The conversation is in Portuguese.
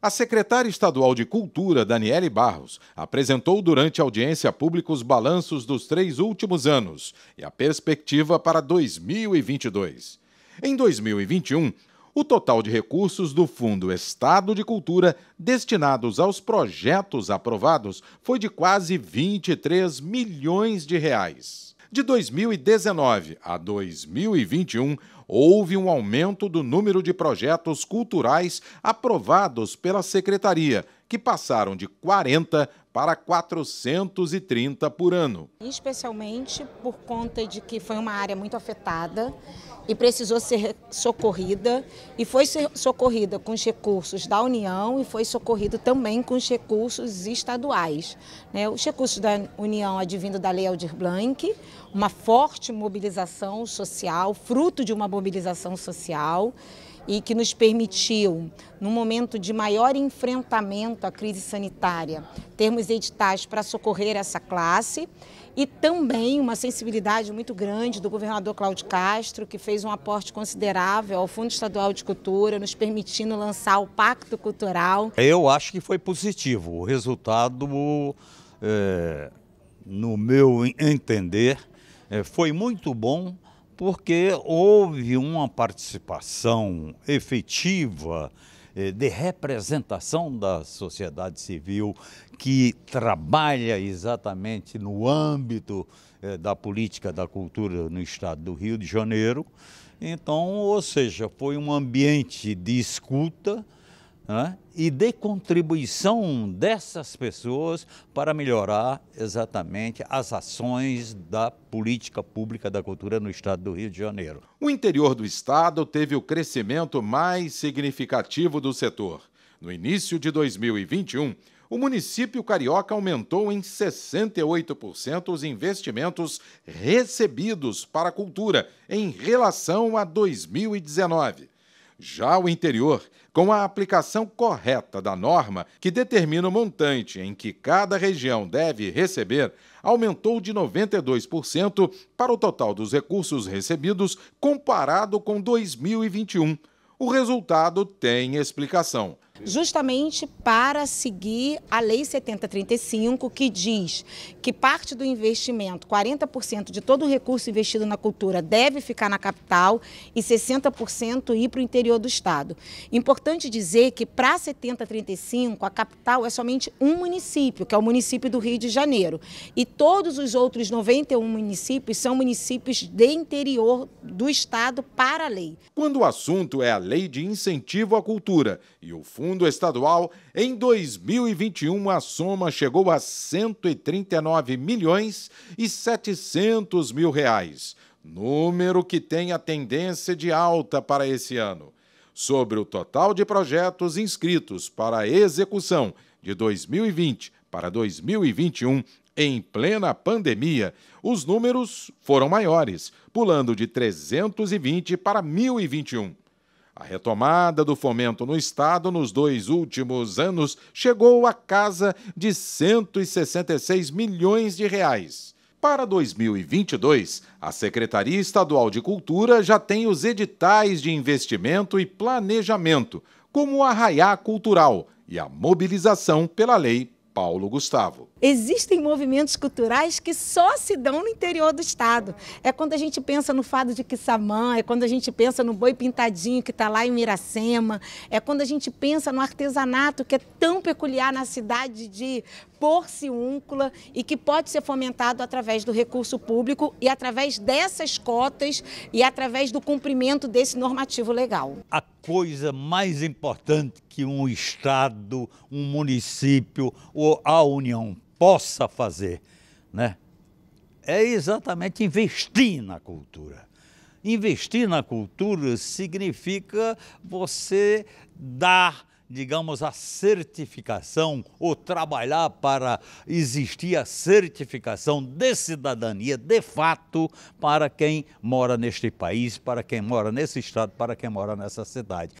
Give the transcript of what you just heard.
A secretária estadual de Cultura, Daniele Barros, apresentou durante a audiência pública os balanços dos três últimos anos e a perspectiva para 2022. Em 2021, o total de recursos do Fundo Estado de Cultura destinados aos projetos aprovados foi de quase 23 milhões de reais. De 2019 a 2021, houve um aumento do número de projetos culturais aprovados pela Secretaria que passaram de 40 para 430 por ano. Especialmente por conta de que foi uma área muito afetada e precisou ser socorrida, e foi socorrida com os recursos da União e foi socorrida também com os recursos estaduais. Né? Os recursos da União advindo da Lei Aldir Blanc, uma forte mobilização social, fruto de uma mobilização social e que nos permitiu, no momento de maior enfrentamento à crise sanitária, termos editais para socorrer essa classe e também uma sensibilidade muito grande do governador Cláudio Castro, que fez um aporte considerável ao Fundo Estadual de Cultura, nos permitindo lançar o Pacto Cultural. Eu acho que foi positivo. O resultado, é, no meu entender, é, foi muito bom porque houve uma participação efetiva eh, de representação da sociedade civil que trabalha exatamente no âmbito eh, da política da cultura no estado do Rio de Janeiro. Então, ou seja, foi um ambiente de escuta né, e de contribuição dessas pessoas para melhorar exatamente as ações da política pública da cultura no estado do Rio de Janeiro. O interior do estado teve o crescimento mais significativo do setor. No início de 2021, o município carioca aumentou em 68% os investimentos recebidos para a cultura em relação a 2019. Já o interior, com a aplicação correta da norma que determina o montante em que cada região deve receber, aumentou de 92% para o total dos recursos recebidos comparado com 2021. O resultado tem explicação justamente para seguir a Lei 7035, que diz que parte do investimento, 40% de todo o recurso investido na cultura deve ficar na capital e 60% ir para o interior do Estado. Importante dizer que para 7035, a capital é somente um município, que é o município do Rio de Janeiro. E todos os outros 91 municípios são municípios de interior do Estado para a lei. Quando o assunto é a Lei de Incentivo à Cultura e o Fundo segundo estadual, em 2021 a soma chegou a 139 milhões e 700 mil reais, número que tem a tendência de alta para esse ano. Sobre o total de projetos inscritos para execução de 2020 para 2021, em plena pandemia, os números foram maiores, pulando de 320 para 1021. A retomada do fomento no Estado nos dois últimos anos chegou à casa de 166 milhões de reais. Para 2022, a Secretaria Estadual de Cultura já tem os editais de investimento e planejamento, como o Arraiá Cultural e a mobilização pela Lei Paulo Gustavo. Existem movimentos culturais que só se dão no interior do estado. É quando a gente pensa no fado de Quissamã, é quando a gente pensa no boi pintadinho que está lá em Miracema, é quando a gente pensa no artesanato que é tão peculiar na cidade de Porciúncula e que pode ser fomentado através do recurso público e através dessas cotas e através do cumprimento desse normativo legal. A coisa mais importante que um Estado, um município ou a União possa fazer, né? É exatamente investir na cultura. Investir na cultura significa você dar digamos, a certificação ou trabalhar para existir a certificação de cidadania de fato para quem mora neste país, para quem mora nesse estado, para quem mora nessa cidade.